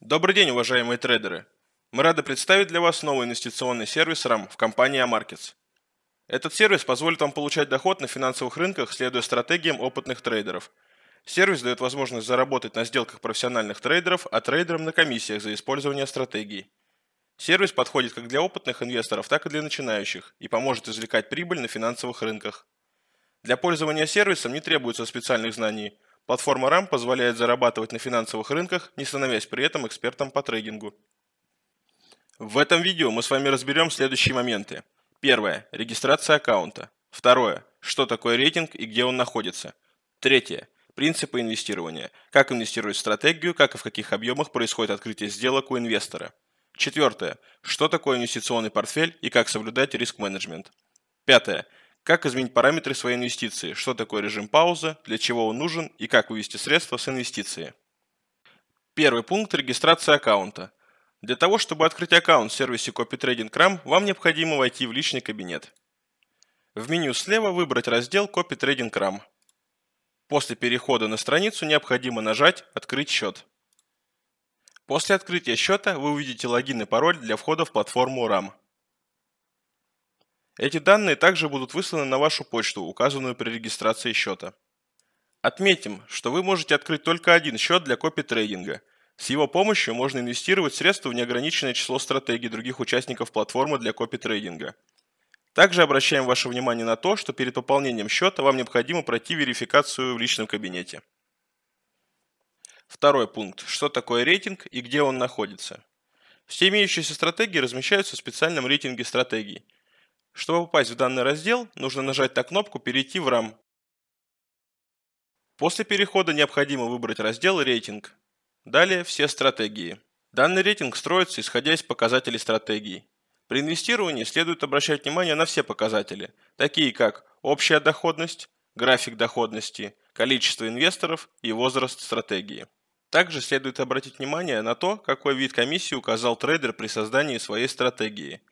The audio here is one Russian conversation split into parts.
Добрый день, уважаемые трейдеры! Мы рады представить для вас новый инвестиционный сервис RAM в компании Amarkets. Этот сервис позволит вам получать доход на финансовых рынках, следуя стратегиям опытных трейдеров. Сервис дает возможность заработать на сделках профессиональных трейдеров, а трейдерам на комиссиях за использование стратегий. Сервис подходит как для опытных инвесторов, так и для начинающих и поможет извлекать прибыль на финансовых рынках. Для пользования сервисом не требуется специальных знаний. Платформа RAM позволяет зарабатывать на финансовых рынках, не становясь при этом экспертом по трейдингу. В этом видео мы с вами разберем следующие моменты. Первое. Регистрация аккаунта. Второе. Что такое рейтинг и где он находится. Третье. Принципы инвестирования. Как инвестировать в стратегию, как и в каких объемах происходит открытие сделок у инвестора. Четвертое. Что такое инвестиционный портфель и как соблюдать риск-менеджмент. Пятое. Как изменить параметры своей инвестиции? Что такое режим паузы? Для чего он нужен? И как вывести средства с инвестиции? Первый пункт – регистрация аккаунта. Для того, чтобы открыть аккаунт в сервисе CopyTrading RAM, вам необходимо войти в личный кабинет. В меню слева выбрать раздел CopyTrading RAM. После перехода на страницу необходимо нажать «Открыть счет». После открытия счета вы увидите логин и пароль для входа в платформу RAM. Эти данные также будут высланы на вашу почту, указанную при регистрации счета. Отметим, что вы можете открыть только один счет для копи трейдинга. С его помощью можно инвестировать средства в неограниченное число стратегий других участников платформы для копи трейдинга. Также обращаем ваше внимание на то, что перед пополнением счета вам необходимо пройти верификацию в личном кабинете. Второй пункт. Что такое рейтинг и где он находится? Все имеющиеся стратегии размещаются в специальном рейтинге стратегий – чтобы попасть в данный раздел, нужно нажать на кнопку «Перейти в RAM». После перехода необходимо выбрать раздел «Рейтинг». Далее «Все стратегии». Данный рейтинг строится, исходя из показателей стратегий. При инвестировании следует обращать внимание на все показатели, такие как общая доходность, график доходности, количество инвесторов и возраст стратегии. Также следует обратить внимание на то, какой вид комиссии указал трейдер при создании своей стратегии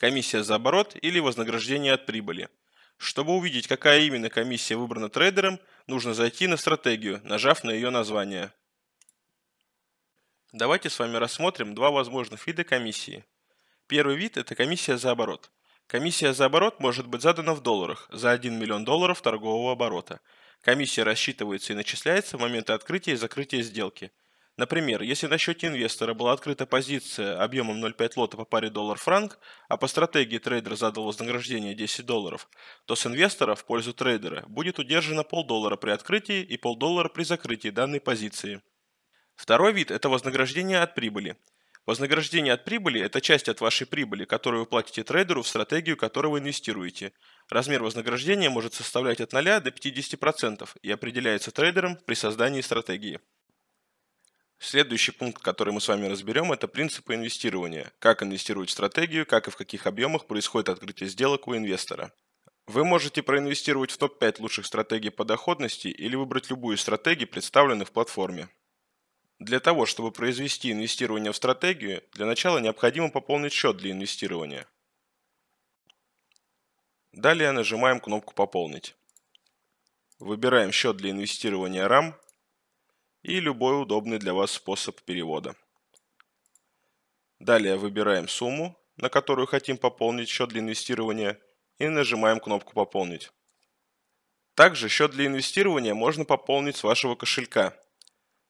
комиссия за оборот или вознаграждение от прибыли. Чтобы увидеть, какая именно комиссия выбрана трейдером, нужно зайти на стратегию, нажав на ее название. Давайте с вами рассмотрим два возможных вида комиссии. Первый вид – это комиссия за оборот. Комиссия за оборот может быть задана в долларах за 1 миллион долларов торгового оборота. Комиссия рассчитывается и начисляется в моменты открытия и закрытия сделки. Например, если на счете инвестора была открыта позиция объемом 0,5 лота по паре доллар-франк, а по стратегии трейдер задал вознаграждение 10 долларов, то с инвестора в пользу трейдера будет удержано полдоллара при открытии и полдоллара при закрытии данной позиции. Второй вид – это вознаграждение от прибыли. Вознаграждение от прибыли – это часть от вашей прибыли, которую вы платите трейдеру в стратегию, которую вы инвестируете. Размер вознаграждения может составлять от 0 до 50% и определяется трейдером при создании стратегии. Следующий пункт, который мы с вами разберем, это принципы инвестирования. Как инвестировать в стратегию, как и в каких объемах происходит открытие сделок у инвестора. Вы можете проинвестировать в топ-5 лучших стратегий по доходности или выбрать любую из стратегий, представленных в платформе. Для того, чтобы произвести инвестирование в стратегию, для начала необходимо пополнить счет для инвестирования. Далее нажимаем кнопку «Пополнить». Выбираем счет для инвестирования RAM и любой удобный для вас способ перевода. Далее выбираем сумму, на которую хотим пополнить счет для инвестирования и нажимаем кнопку «Пополнить». Также счет для инвестирования можно пополнить с вашего кошелька.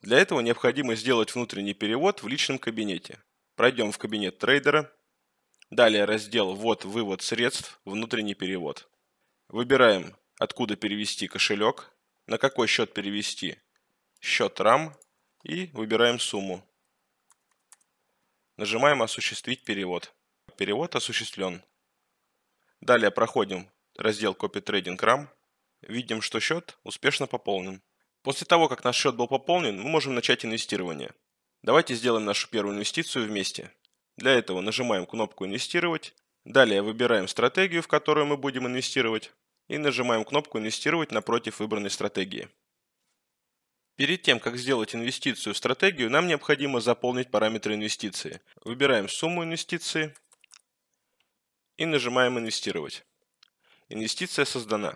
Для этого необходимо сделать внутренний перевод в личном кабинете. Пройдем в кабинет трейдера. Далее раздел ВОТ вывод средств, внутренний перевод». Выбираем, откуда перевести кошелек, на какой счет перевести счет RAM и выбираем сумму. Нажимаем «Осуществить перевод». Перевод осуществлен. Далее проходим раздел Copy Trading RAM. Видим, что счет успешно пополнен. После того, как наш счет был пополнен, мы можем начать инвестирование. Давайте сделаем нашу первую инвестицию вместе. Для этого нажимаем кнопку «Инвестировать». Далее выбираем стратегию, в которую мы будем инвестировать. И нажимаем кнопку «Инвестировать» напротив выбранной стратегии. Перед тем, как сделать инвестицию в стратегию, нам необходимо заполнить параметры инвестиции. Выбираем сумму инвестиции и нажимаем «Инвестировать». Инвестиция создана.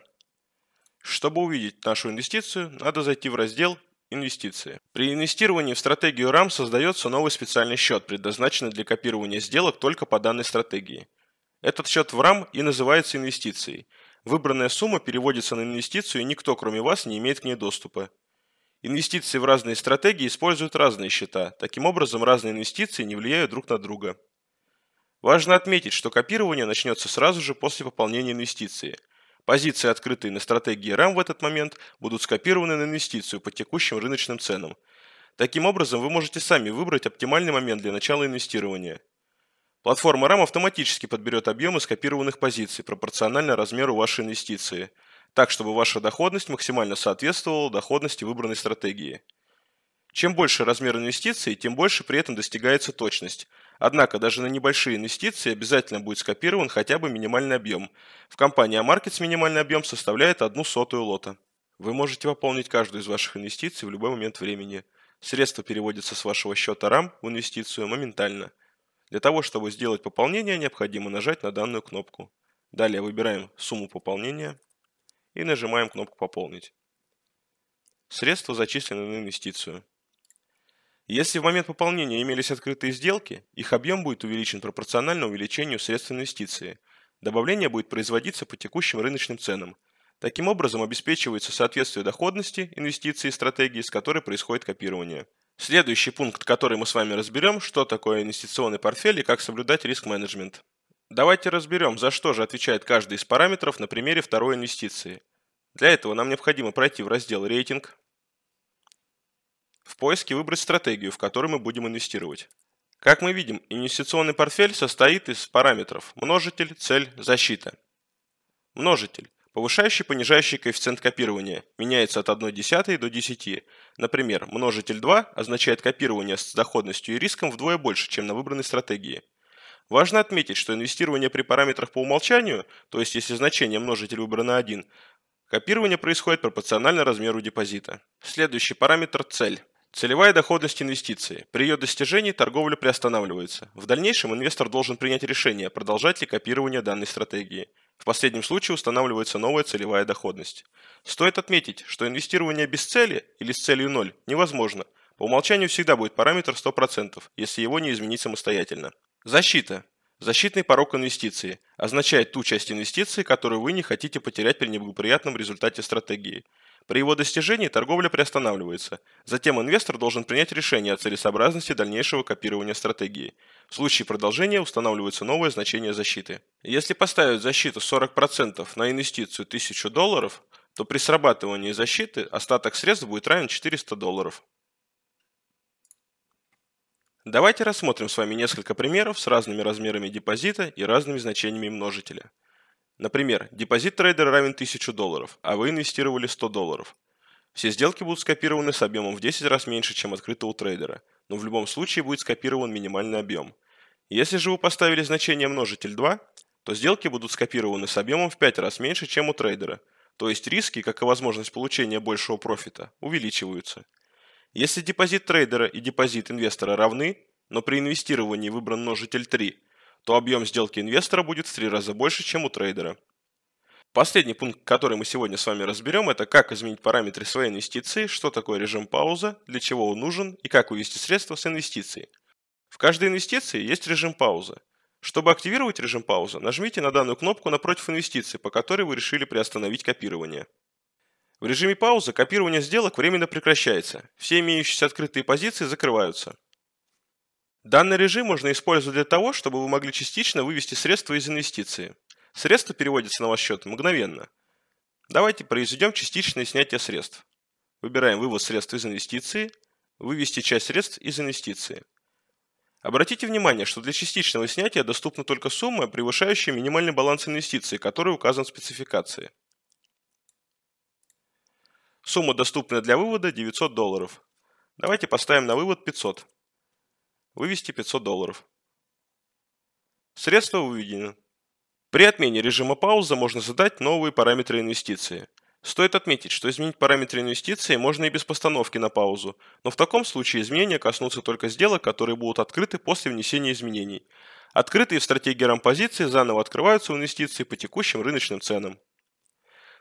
Чтобы увидеть нашу инвестицию, надо зайти в раздел инвестиции. При инвестировании в стратегию RAM создается новый специальный счет, предназначенный для копирования сделок только по данной стратегии. Этот счет в RAM и называется инвестицией. Выбранная сумма переводится на инвестицию, и никто, кроме вас, не имеет к ней доступа. Инвестиции в разные стратегии используют разные счета, таким образом разные инвестиции не влияют друг на друга. Важно отметить, что копирование начнется сразу же после пополнения инвестиции. Позиции, открытые на стратегии RAM в этот момент, будут скопированы на инвестицию по текущим рыночным ценам. Таким образом, вы можете сами выбрать оптимальный момент для начала инвестирования. Платформа RAM автоматически подберет объемы скопированных позиций пропорционально размеру вашей инвестиции – так чтобы ваша доходность максимально соответствовала доходности выбранной стратегии. Чем больше размер инвестиций, тем больше при этом достигается точность. Однако даже на небольшие инвестиции обязательно будет скопирован хотя бы минимальный объем. В компании Амаркетс минимальный объем составляет одну сотую лота. Вы можете пополнить каждую из ваших инвестиций в любой момент времени. Средства переводятся с вашего счета RAM в инвестицию моментально. Для того, чтобы сделать пополнение, необходимо нажать на данную кнопку. Далее выбираем сумму пополнения – и нажимаем кнопку «Пополнить». Средства зачислены на инвестицию. Если в момент пополнения имелись открытые сделки, их объем будет увеличен пропорционально увеличению средств инвестиции. Добавление будет производиться по текущим рыночным ценам. Таким образом обеспечивается соответствие доходности инвестиции и стратегии, с которой происходит копирование. Следующий пункт, который мы с вами разберем, что такое инвестиционный портфель и как соблюдать риск-менеджмент. Давайте разберем, за что же отвечает каждый из параметров на примере второй инвестиции. Для этого нам необходимо пройти в раздел «Рейтинг», в поиске выбрать стратегию, в которой мы будем инвестировать. Как мы видим, инвестиционный портфель состоит из параметров множитель, цель, защита. Множитель – повышающий понижающий коэффициент копирования, меняется от 1,1 до 10. Например, множитель 2 означает копирование с доходностью и риском вдвое больше, чем на выбранной стратегии – Важно отметить, что инвестирование при параметрах по умолчанию, то есть если значение множитель выбрано 1, копирование происходит пропорционально размеру депозита. Следующий параметр – цель. Целевая доходность инвестиции. При ее достижении торговля приостанавливается. В дальнейшем инвестор должен принять решение, продолжать ли копирование данной стратегии. В последнем случае устанавливается новая целевая доходность. Стоит отметить, что инвестирование без цели или с целью 0 невозможно. По умолчанию всегда будет параметр 100%, если его не изменить самостоятельно. Защита. Защитный порог инвестиции означает ту часть инвестиций, которую вы не хотите потерять при неблагоприятном результате стратегии. При его достижении торговля приостанавливается. Затем инвестор должен принять решение о целесообразности дальнейшего копирования стратегии. В случае продолжения устанавливается новое значение защиты. Если поставить защиту 40% на инвестицию 1000 долларов, то при срабатывании защиты остаток средств будет равен 400 долларов. Давайте рассмотрим с вами несколько примеров с разными размерами депозита и разными значениями множителя. Например, депозит трейдера равен 1000 долларов, а вы инвестировали 100 долларов. Все сделки будут скопированы с объемом в 10 раз меньше, чем открыто у трейдера, но в любом случае будет скопирован минимальный объем. Если же вы поставили значение множитель 2, то сделки будут скопированы с объемом в 5 раз меньше, чем у трейдера, то есть риски, как и возможность получения большего профита, увеличиваются. Если депозит трейдера и депозит инвестора равны, но при инвестировании выбран множитель 3, то объем сделки инвестора будет в 3 раза больше, чем у трейдера. Последний пункт, который мы сегодня с вами разберем, это как изменить параметры своей инвестиции, что такое режим пауза, для чего он нужен и как увести средства с инвестиций. В каждой инвестиции есть режим паузы. Чтобы активировать режим паузы, нажмите на данную кнопку напротив инвестиции, по которой вы решили приостановить копирование. В режиме паузы копирование сделок временно прекращается, все имеющиеся открытые позиции закрываются. Данный режим можно использовать для того, чтобы вы могли частично вывести средства из инвестиции. Средства переводятся на ваш счет мгновенно. Давайте произведем частичное снятие средств. Выбираем вывод средств из инвестиции, вывести часть средств из инвестиции. Обратите внимание, что для частичного снятия доступна только сумма, превышающая минимальный баланс инвестиций, который указан в спецификации. Сумма, доступная для вывода, 900 долларов. Давайте поставим на вывод 500. Вывести 500 долларов. Средства выведены. При отмене режима пауза можно задать новые параметры инвестиции. Стоит отметить, что изменить параметры инвестиции можно и без постановки на паузу, но в таком случае изменения коснутся только сделок, которые будут открыты после внесения изменений. Открытые в стратегии рампозиции заново открываются в инвестиции по текущим рыночным ценам.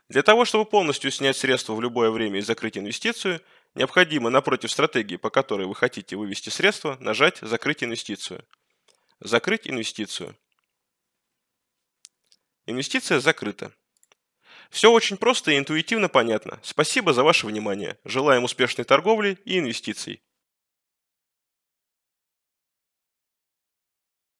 Для того, чтобы полностью снять средства в любое время и закрыть инвестицию, необходимо напротив стратегии, по которой вы хотите вывести средства, нажать «Закрыть инвестицию». Закрыть инвестицию. Инвестиция закрыта. Все очень просто и интуитивно понятно. Спасибо за ваше внимание. Желаем успешной торговли и инвестиций.